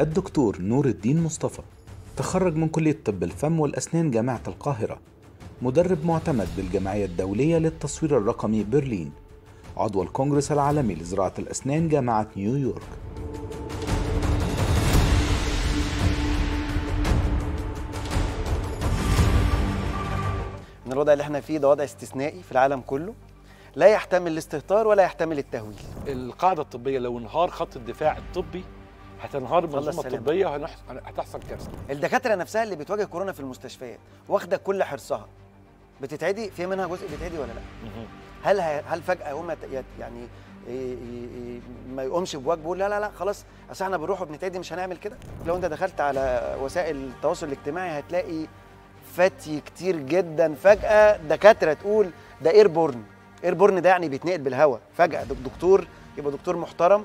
الدكتور نور الدين مصطفى تخرج من كلية طب الفم والأسنان جامعة القاهرة مدرب معتمد بالجمعية الدولية للتصوير الرقمي برلين عضو الكونغرس العالمي لزراعة الأسنان جامعة نيويورك الوضع اللي احنا فيه ده وضع استثنائي في العالم كله لا يحتمل الاستهتار ولا يحتمل التهويل القاعده الطبيه لو انهار خط الدفاع الطبي هتنهار المنظومه الطبيه وهتحصل كارثه الدكاتره نفسها اللي بتواجه كورونا في المستشفيات واخده كل حرصها بتتعدي في منها جزء بيتعدي ولا لا هل هل فجاه يقوم يعني ما يقومش بواجبه يقول لا لا لا خلاص اصل احنا بنروح وبنتعدي مش هنعمل كده لو انت دخلت على وسائل التواصل الاجتماعي هتلاقي فتي كتير جدا فجاه دكاتره تقول ده ايربورن ايربورن ده يعني بيتنقل بالهواء فجاه دكتور يبقى دكتور محترم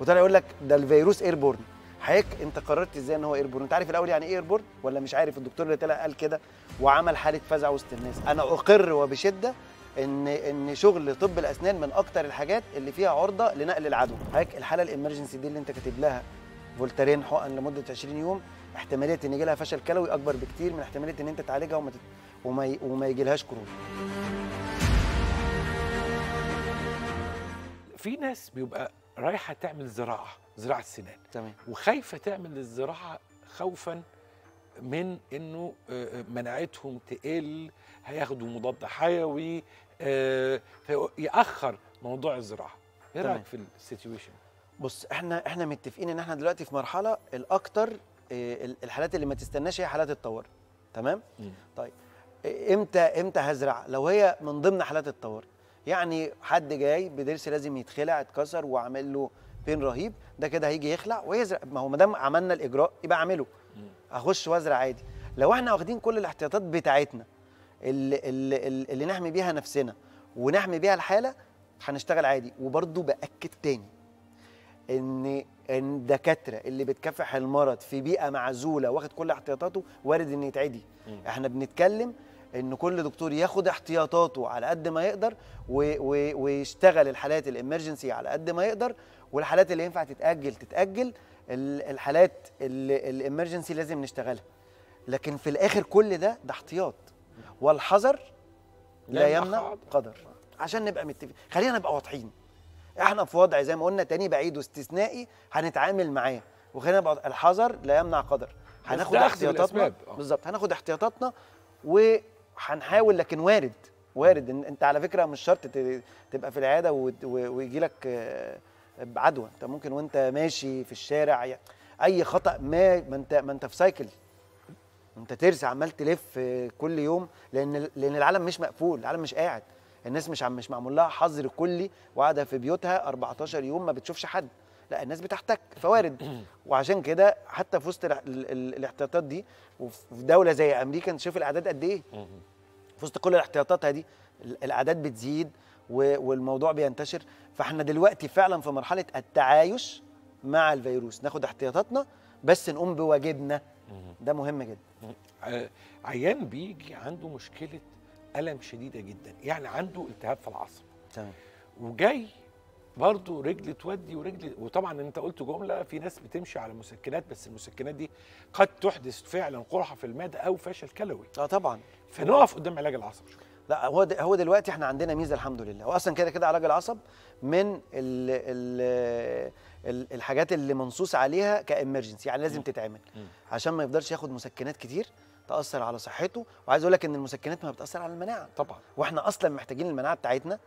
وطلع يقول لك ده الفيروس ايربورن حضرتك انت قررت ازاي ان هو ايربورن انت عارف الاول يعني ايه ايربورن ولا مش عارف الدكتور اللي طلع قال كده وعمل حاله فزع وسط الناس انا اقر وبشده ان ان شغل طب الاسنان من اكتر الحاجات اللي فيها عرضه لنقل العدوى حضرتك الحاله الامرجنسي دي اللي انت كاتب لها فولترين حقن لمده 20 يوم احتماليه ان يجي لها فشل كلوي اكبر بكتير من احتماليه ان انت تعالجها وما تت... وما, وما يجيلهاش كورونا في ناس بيبقى رايحه تعمل زراعه زراعه سنان تمام وخايفه تعمل الزراعه خوفا من انه آه، آه، مناعتهم تقل هياخدوا مضاد حيوي فيأخر آه، موضوع الزراعه ايه رايك في السيتويشن بص احنا احنا متفقين ان احنا دلوقتي في مرحله الاكثر الحالات اللي ما تستناش هي حالات الطوارئ تمام مم. طيب امتى امتى هزرع لو هي من ضمن حالات الطوارئ يعني حد جاي بضرس لازم يتخلع اتكسر وعمل له بين رهيب ده كده هيجي يخلع ويزرع ما هو ما دام عملنا الاجراء يبقى اعمله اخش وازرع عادي لو احنا واخدين كل الاحتياطات بتاعتنا اللي, اللي, اللي نحمي بيها نفسنا ونحمي بيها الحاله هنشتغل عادي وبرضه باكد تاني ان الدكاتره اللي بتكافح المرض في بيئه معزوله واخد كل احتياطاته وارد ان يتعدي احنا بنتكلم ان كل دكتور ياخد احتياطاته على قد ما يقدر ويشتغل الحالات الامرجنسي على قد ما يقدر والحالات اللي ينفع تتاجل تتاجل الحالات الامرجنسي لازم نشتغلها لكن في الاخر كل ده ده احتياط والحذر لا يمنع قدر عشان نبقى متفقين خلينا نبقى واضحين احنا في وضع زي ما قلنا تاني بعيد واستثنائي هنتعامل معاه وخلينا نبقى الحذر لا يمنع قدر هناخد احتياطاتنا بالظبط هناخد احتياطاتنا و هنحاول لكن وارد وارد إن انت على فكره مش شرط تبقى في العياده ويجي لك بعدوى آه، انت ممكن وانت ماشي في الشارع اي خطا ما ما انت ما انت في سايكل انت ترسي عمال تلف آه، كل يوم لان لان العالم مش مقفول العالم مش قاعد الناس مش مش معمول لها حظر كلي وقاعده في بيوتها 14 يوم ما بتشوفش حد لا الناس بتحتك فوارد وعشان كده حتى في وسط الاحتياطات دي وفي دوله زي امريكا انت شايف الاعداد قد ايه في وسط كل الاحتياطات هذه الاعداد بتزيد والموضوع بينتشر فاحنا دلوقتي فعلا في مرحله التعايش مع الفيروس ناخد احتياطاتنا بس نقوم بواجبنا ده مهم جدا آه، عيان بيجي عنده مشكله الم شديده جدا يعني عنده التهاب في العصب تمام وجاي برضه رجل تودي ورجل وطبعا انت قلت جمله في ناس بتمشي على مسكنات بس المسكنات دي قد تحدث فعلا قرحه في المعده او فشل كلوي اه طبعا فنقف قدام علاج العصب شويه لا هو هو دلوقتي احنا عندنا ميزه الحمد لله هو اصلا كده كده علاج العصب من الـ الـ الـ الحاجات اللي منصوص عليها كامرجنسي يعني لازم تتعمل عشان ما يفضلش ياخد مسكنات كتير تاثر على صحته وعايز اقول لك ان المسكنات ما بتاثر على المناعه طبعا واحنا اصلا محتاجين المناعه بتاعتنا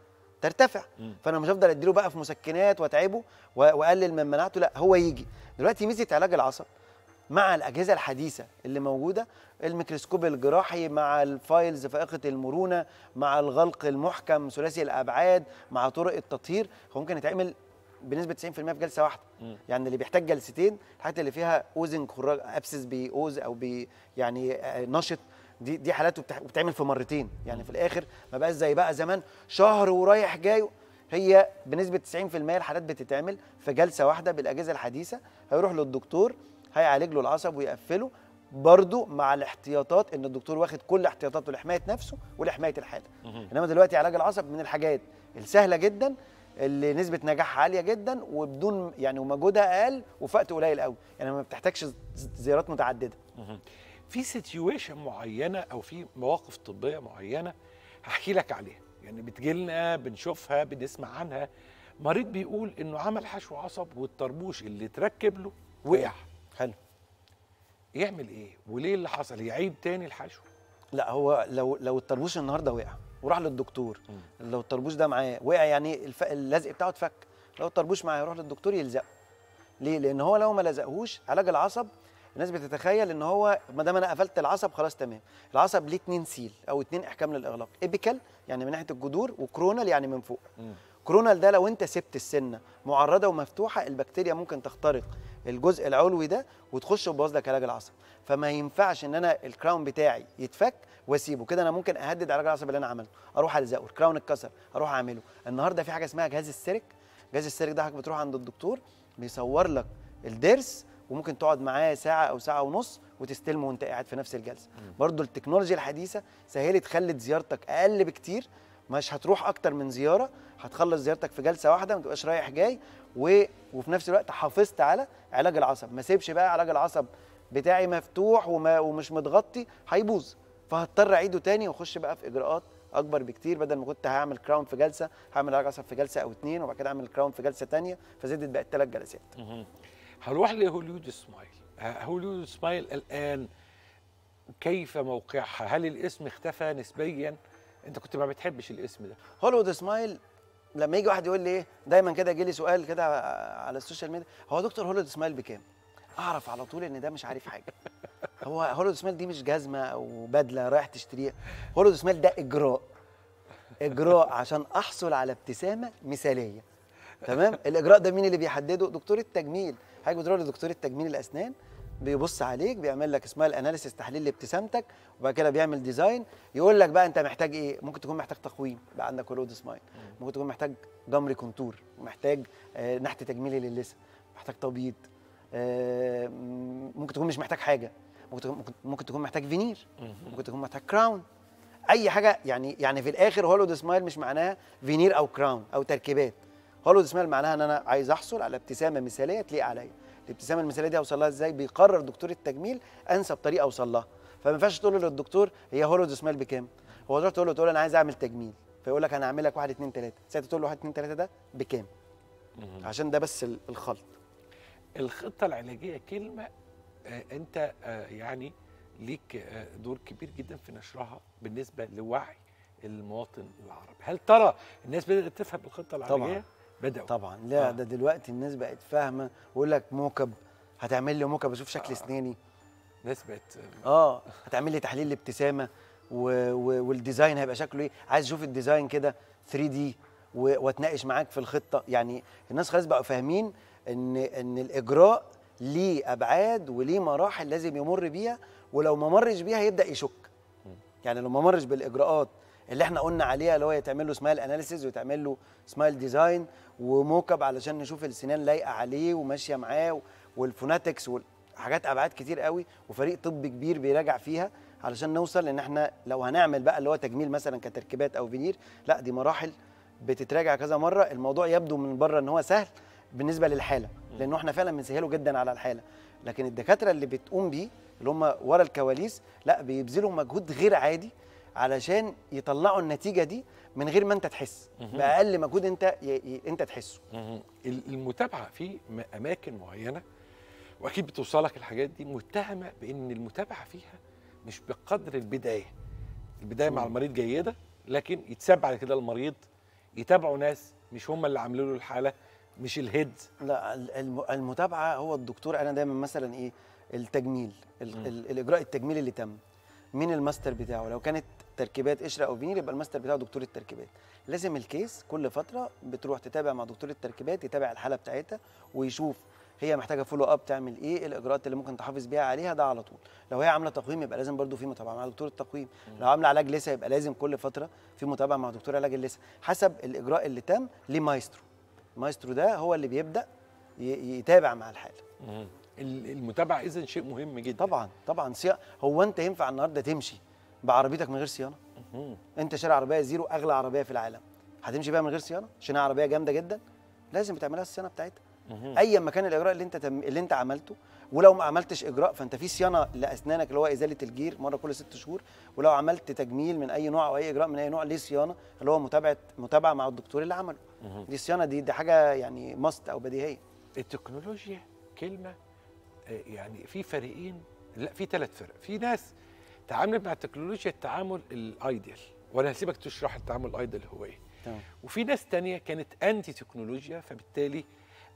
ترتفع م. فانا مش هفضل اديله بقى في مسكنات واتعبه واقلل من مناعته لا هو يجي دلوقتي ميزه علاج العصب مع الاجهزه الحديثه اللي موجوده الميكروسكوب الجراحي مع الفايلز فائقه المرونه مع الغلق المحكم ثلاثي الابعاد مع طرق التطهير هو ممكن يتعمل بنسبه 90% في جلسه واحده م. يعني اللي بيحتاج جلستين الحاجات اللي فيها اوزنج خراج ابسس بيوز او بي يعني آه، نشط دي دي حالات بتتعمل في مرتين يعني في الاخر ما بقاش زي بقى زمان شهر ورايح جاي هي بنسبه 90% الحالات بتتعمل في جلسه واحده بالاجهزه الحديثه هيروح للدكتور هيعالج له العصب ويقفله برضه مع الاحتياطات ان الدكتور واخد كل احتياطاته لحمايه نفسه ولحمايه الحاله انما دلوقتي علاج العصب من الحاجات السهله جدا اللي نسبه نجاحها عاليه جدا وبدون يعني ومجهودها اقل وفقت قليل قوي يعني ما بتحتاجش زيارات متعدده في سيتويشن معينه او في مواقف طبيه معينه هحكي لك عليها يعني بتجيلنا بنشوفها بنسمع عنها مريض بيقول انه عمل حشو عصب والطربوش اللي اتركب له وقع حلو يعمل ايه وليه اللي حصل يعيد تاني الحشو لا هو لو لو الطربوش النهارده وقع وراح للدكتور م. لو الطربوش ده معاه وقع يعني اللزق بتاعه اتفك لو الطربوش معاه يروح للدكتور يلزقه ليه لان هو لو ما لزقهوش علاج العصب الناس بتتخيل ان هو ما دام انا قفلت العصب خلاص تمام العصب ليه اتنين سيل او اتنين احكام للاغلاق ابيكال يعني من ناحيه الجذور وكرونال يعني من فوق كرونال ده لو انت سبت السنه معرضه ومفتوحه البكتيريا ممكن تخترق الجزء العلوي ده وتخش وتبوظ لك علاج العصب فما ينفعش ان انا الكراون بتاعي يتفك واسيبه كده انا ممكن اهدد علاج العصب اللي انا عملته اروح الزقه الكراون اتكسر اروح اعمله النهارده في حاجه اسمها جهاز السيرك جهاز السيرك ده حضرتك بتروح عند الدكتور بيصور لك الضرس وممكن تقعد معاه ساعه او ساعه ونص وتستلمه وانت قاعد في نفس الجلسه برضو التكنولوجيا الحديثه سهلت خلت زيارتك اقل بكتير مش هتروح اكتر من زياره هتخلص زيارتك في جلسه واحده ما تبقاش رايح جاي و... وفي نفس الوقت حافظت على علاج العصب ما سيبش بقى علاج العصب بتاعي مفتوح وما... ومش متغطي هيبوظ فهضطر اعيده تاني واخش بقى في اجراءات اكبر بكتير بدل ما كنت هعمل كراون في جلسه هعمل علاج عصب في جلسه او اتنين وبعد كده اعمل كراون في جلسه تانية فزدت بقت ثلاث جلسات هنروح لهوليود سمايل هوليود سمايل الان كيف موقعها هل الاسم اختفى نسبيا انت كنت ما بتحبش الاسم ده هوليود سمايل لما يجي واحد يقول لي ايه دايما كده يجي لي سؤال كده على السوشيال ميديا هو دكتور هوليود سمايل بكام اعرف على طول ان ده مش عارف حاجه هو هوليود سمايل دي مش جزمه او بدله رايح تشتريها هوليود سمايل ده اجراء اجراء عشان احصل على ابتسامه مثاليه تمام الاجراء ده مين اللي بيحدده دكتور التجميل حضرتك بتروح لدكتور التجميل الاسنان بيبص عليك بيعمل لك اسمها الاناليسيس تحليل لابتسامتك وبعد كده بيعمل ديزاين يقول لك بقى انت محتاج ايه ممكن تكون محتاج تقويم بقى عندك رود سمايل ممكن تكون محتاج جمر كونتور محتاج آه نحت تجميلي للسه محتاج تبييض آه ممكن تكون مش محتاج حاجه ممكن تكون ممكن تكون محتاج فينير ممكن تكون محتاج كراون اي حاجه يعني يعني في الاخر هولود سمايل مش معناها فينير او كراون او تركيبات هوليوود سمايل معناها ان انا عايز احصل على ابتسامه مثاليه تليق عليا الابتسامه المثاليه دي اوصل لها ازاي بيقرر دكتور التجميل انسب طريقه اوصل لها فما ينفعش تقول للدكتور هي هوليوود سمايل بكام هو تروح تقول له تقول انا عايز اعمل تجميل فيقول لك انا هعمل لك 1 2 3 ساعتها تقول له 1 2 3 ده بكام عشان ده بس الخلط الخطه العلاجيه كلمه آه، انت آه، يعني ليك آه، دور كبير جدا في نشرها بالنسبه لوعي المواطن العربي هل ترى الناس بدات تفهم الخطه العربيه طبعا بدأوا طبعا لا آه. ده دلوقتي الناس بقت فاهمه ويقول لك موكب هتعمل لي موكب اشوف شكل آه. اسناني آه. ناس بقت اه هتعمل لي تحليل الابتسامه و... و... والديزاين هيبقى شكله ايه عايز اشوف الديزاين كده 3 دي و... واتناقش معاك في الخطه يعني الناس خلاص بقوا فاهمين ان ان الاجراء ليه ابعاد وليه مراحل لازم يمر بيها ولو ما مرش بيها يبدا يشك يعني لو ما مرش بالاجراءات اللي احنا قلنا عليها اللي هو يتعمل له سمايل اناليسيز ويتعمل له سمايل ديزاين وموك اب علشان نشوف السنان لايقه عليه وماشيه معاه والفوناتكس وحاجات ابعاد كتير قوي وفريق طبي كبير بيراجع فيها علشان نوصل ان احنا لو هنعمل بقى اللي هو تجميل مثلا كتركيبات او فينير لا دي مراحل بتتراجع كذا مره الموضوع يبدو من بره ان هو سهل بالنسبه للحاله لانه احنا فعلا بنسهله جدا على الحاله لكن الدكاتره اللي بتقوم بيه اللي هم ورا الكواليس لا بيبذلوا مجهود غير عادي علشان يطلعوا النتيجه دي من غير ما انت تحس باقل مجهود انت ي... ي... انت تحسه المتابعه في اماكن معينه واكيد بتوصلك الحاجات دي متهمه بان المتابعه فيها مش بقدر البدايه البدايه مع المريض جيده لكن يتساب بعد كده المريض يتابعوا ناس مش هم اللي عاملين له الحاله مش الهيد لا المتابعه هو الدكتور انا دايما مثلا ايه التجميل الاجراء التجميلي اللي تم مين الماستر بتاعه لو كانت تركيبات قشره او فينيل يبقى الماستر بتاعه دكتور التركيبات لازم الكيس كل فتره بتروح تتابع مع دكتور التركيبات يتابع الحاله بتاعتها ويشوف هي محتاجه فولو اب تعمل ايه،, ايه الاجراءات اللي ممكن تحافظ بيها عليها ده على طول لو هي عامله تقويم يبقى لازم برده في متابعه مع دكتور التقويم لو عامله علاج لسه يبقى لازم كل فتره في متابعه مع دكتور علاج اللسه حسب الاجراء اللي تم لمايسترو المايسترو ده هو اللي بيبدا يتابع مع الحاله المتابعه اذا شيء مهم جدا طبعا طبعا هو انت ينفع النهارده تمشي بعربيتك من غير صيانه انت شاري عربيه زيرو اغلى عربيه في العالم هتمشي بيها من غير صيانه عشان عربيه جامده جدا لازم تعملها الصيانه بتاعتها ايا ما كان الاجراء اللي انت تم... اللي انت عملته ولو ما عملتش اجراء فانت في صيانه لاسنانك اللي هو ازاله الجير مره كل ست شهور ولو عملت تجميل من اي نوع او اي اجراء من اي نوع ليه صيانه اللي هو متابعه متابعه مع الدكتور اللي عمله دي الصيانه دي دي حاجه يعني ماست او بديهيه التكنولوجيا كلمه آه، يعني في فريقين لا في ثلاث فرق في ناس تعاملت مع التكنولوجيا التعامل الايديال وانا هسيبك تشرح التعامل الايديال هو ايه تمام وفي ناس تانية كانت انتي تكنولوجيا فبالتالي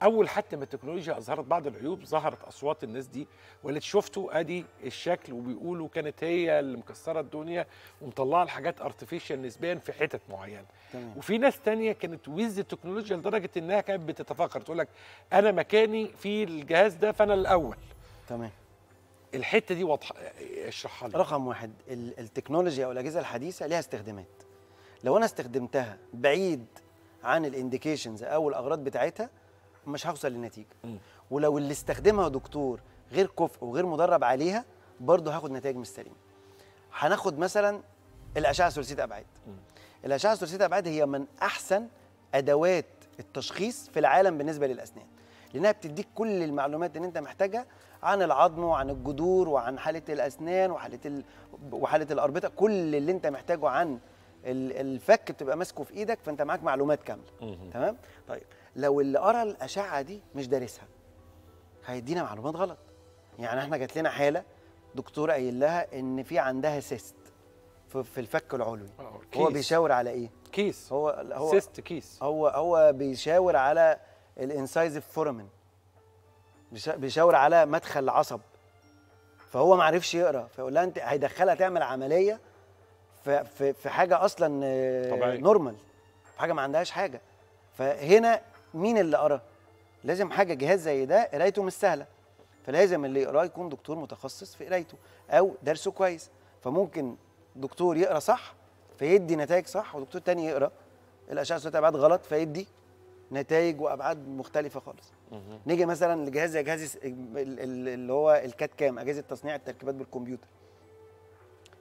اول حتى ما التكنولوجيا اظهرت بعض العيوب ظهرت اصوات الناس دي واللي شفتوا ادي الشكل وبيقولوا كانت هي اللي مكسره الدنيا ومطلعه الحاجات ارتفيشال نسبيا في حتت معينه تمام. وفي ناس تانية كانت ويز التكنولوجيا لدرجه انها كانت بتتفاخر تقول لك انا مكاني في الجهاز ده فانا الاول تمام الحته دي واضحه اشرحها لي رقم واحد التكنولوجيا او الاجهزه الحديثه ليها استخدامات لو انا استخدمتها بعيد عن الانديكيشنز او الاغراض بتاعتها مش هوصل للنتيجه ولو اللي استخدمها دكتور غير كفء وغير مدرب عليها برضه هاخد نتائج مش سليمه هناخد مثلا الاشعه ثلاثيه ابعاد الاشعه ثلاثيه ابعاد هي من احسن ادوات التشخيص في العالم بالنسبه للاسنان لانها بتديك كل المعلومات اللي انت محتاجها عن العظم وعن الجذور وعن حاله الاسنان وحاله ال... وحاله الاربطه كل اللي انت محتاجه عن الفك بتبقى ماسكه في ايدك فانت معاك معلومات كامله تمام طيب لو اللي قرا الاشعه دي مش دارسها هيدينا معلومات غلط يعني احنا جات لنا حاله دكتور قايل لها ان في عندها سيست في الفك العلوي آه، هو بيشاور على ايه كيس هو هو سيست كيس هو هو بيشاور على الانسايزف فورمن بيشاور على مدخل العصب فهو ما عرفش يقرا فيقول لها انت هيدخلها تعمل عمليه في في حاجه اصلا طبعي. نورمال في حاجه ما عندهاش حاجه فهنا مين اللي قرا لازم حاجه جهاز زي ده قرايته مش سهله فلازم اللي يقراه يكون دكتور متخصص في قرايته او درسه كويس فممكن دكتور يقرا صح فيدي نتائج صح ودكتور تاني يقرا الاشعه الصوتيه بعد غلط فيدي نتائج وابعاد مختلفه خالص نيجي مثلا لجهاز جهاز اللي هو الكات كام اجهزه تصنيع التركيبات بالكمبيوتر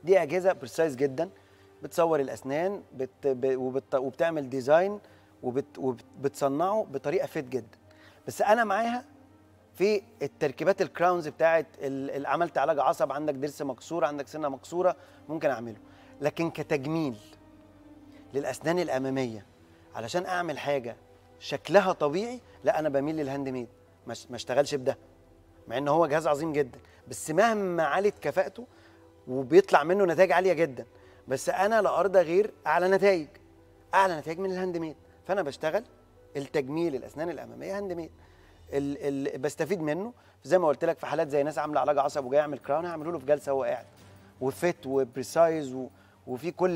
دي اجهزه بريسايز جدا بتصور الاسنان بت... وبت... وبتعمل ديزاين وبت... وبتصنعه بطريقه فيت جدا بس انا معاها في التركيبات الكراونز بتاعه اللي عملت علاج عصب عندك ضرس مكسور عندك سنه مكسوره ممكن اعمله لكن كتجميل للاسنان الاماميه علشان اعمل حاجه شكلها طبيعي لا انا بميل للهاند ميد ما اشتغلش بده مع ان هو جهاز عظيم جدا بس مهما عالت كفاءته وبيطلع منه نتائج عاليه جدا بس انا لا ارضى غير اعلى نتائج اعلى نتائج من الهاند ميد فانا بشتغل التجميل الاسنان الاماميه هاند ميد ال ال بستفيد منه زي ما قلت لك في حالات زي ناس عامله علاج عصب وجاي يعمل كراون هعمله له في جلسه وهو قاعد وفيت وبريسايز و... وفي كل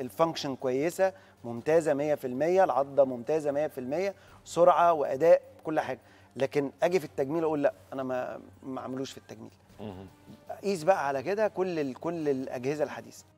الفانكشن كويسه ممتازه 100% العضه ممتازه 100% سرعه واداء كل حاجه لكن اجي في التجميل اقول لا انا ما ما عملوش في التجميل قيس بقى على كده كل كل الاجهزه الحديثه